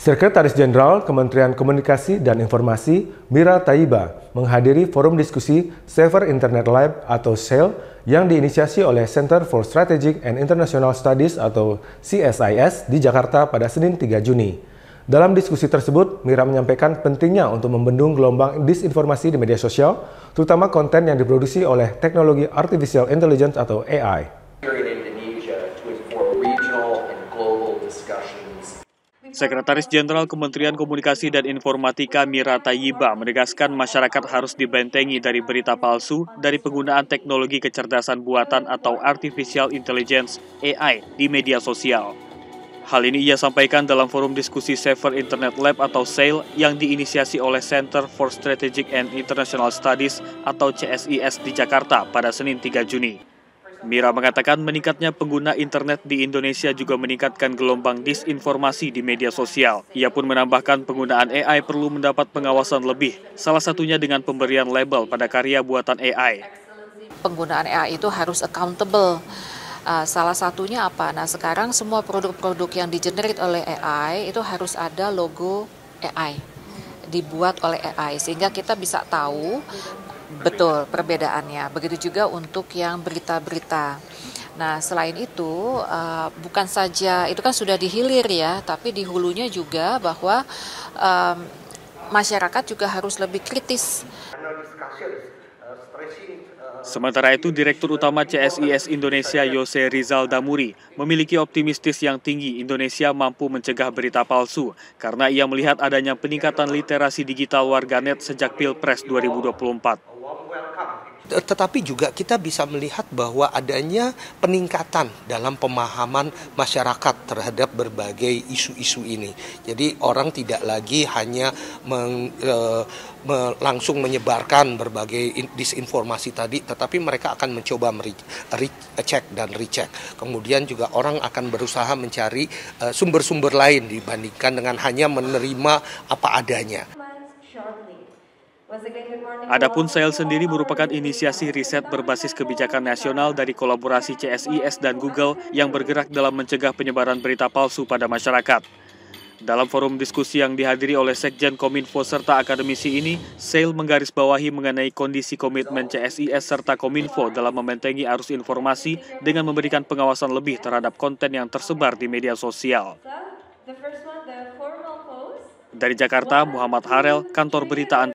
Sekretaris Jenderal Kementerian Komunikasi dan Informasi Mira Taiba menghadiri forum diskusi Safer Internet Lab atau SAIL yang diinisiasi oleh Center for Strategic and International Studies atau CSIS di Jakarta pada Senin 3 Juni. Dalam diskusi tersebut, Mira menyampaikan pentingnya untuk membendung gelombang disinformasi di media sosial, terutama konten yang diproduksi oleh teknologi artificial intelligence atau AI. Sekretaris Jenderal Kementerian Komunikasi dan Informatika Mira Tayyiba menegaskan masyarakat harus dibentengi dari berita palsu dari penggunaan teknologi kecerdasan buatan atau artificial intelligence AI di media sosial. Hal ini ia sampaikan dalam forum diskusi Safer Internet Lab atau SAIL yang diinisiasi oleh Center for Strategic and International Studies atau CSIS di Jakarta pada Senin 3 Juni. Mira mengatakan meningkatnya pengguna internet di Indonesia juga meningkatkan gelombang disinformasi di media sosial. Ia pun menambahkan penggunaan AI perlu mendapat pengawasan lebih, salah satunya dengan pemberian label pada karya buatan AI. Penggunaan AI itu harus accountable. Uh, salah satunya apa? Nah, sekarang semua produk-produk yang digenerate oleh AI itu harus ada logo AI dibuat oleh AI sehingga kita bisa tahu Betul perbedaannya. Begitu juga untuk yang berita-berita. Nah, selain itu, uh, bukan saja itu kan sudah dihilir ya, tapi di hulunya juga bahwa um, masyarakat juga harus lebih kritis. Sementara itu, Direktur Utama CSIS Indonesia Yose Rizal Damuri memiliki optimistis yang tinggi Indonesia mampu mencegah berita palsu karena ia melihat adanya peningkatan literasi digital warganet sejak Pilpres 2024. Tetapi juga kita bisa melihat bahwa adanya peningkatan dalam pemahaman masyarakat terhadap berbagai isu-isu ini. Jadi orang tidak lagi hanya meng, e, me, langsung menyebarkan berbagai disinformasi tadi, tetapi mereka akan mencoba re, dan recheck. Kemudian juga orang akan berusaha mencari e, sumber-sumber e, lain dibandingkan dengan hanya menerima apa adanya. Adapun Sail sendiri merupakan inisiasi riset berbasis kebijakan nasional dari kolaborasi CSIS dan Google yang bergerak dalam mencegah penyebaran berita palsu pada masyarakat. Dalam forum diskusi yang dihadiri oleh Sekjen Kominfo serta akademisi ini, Sail menggarisbawahi mengenai kondisi komitmen CSIS serta Kominfo dalam mementengi arus informasi dengan memberikan pengawasan lebih terhadap konten yang tersebar di media sosial. Dari Jakarta, Muhammad Harel, Kantor Berita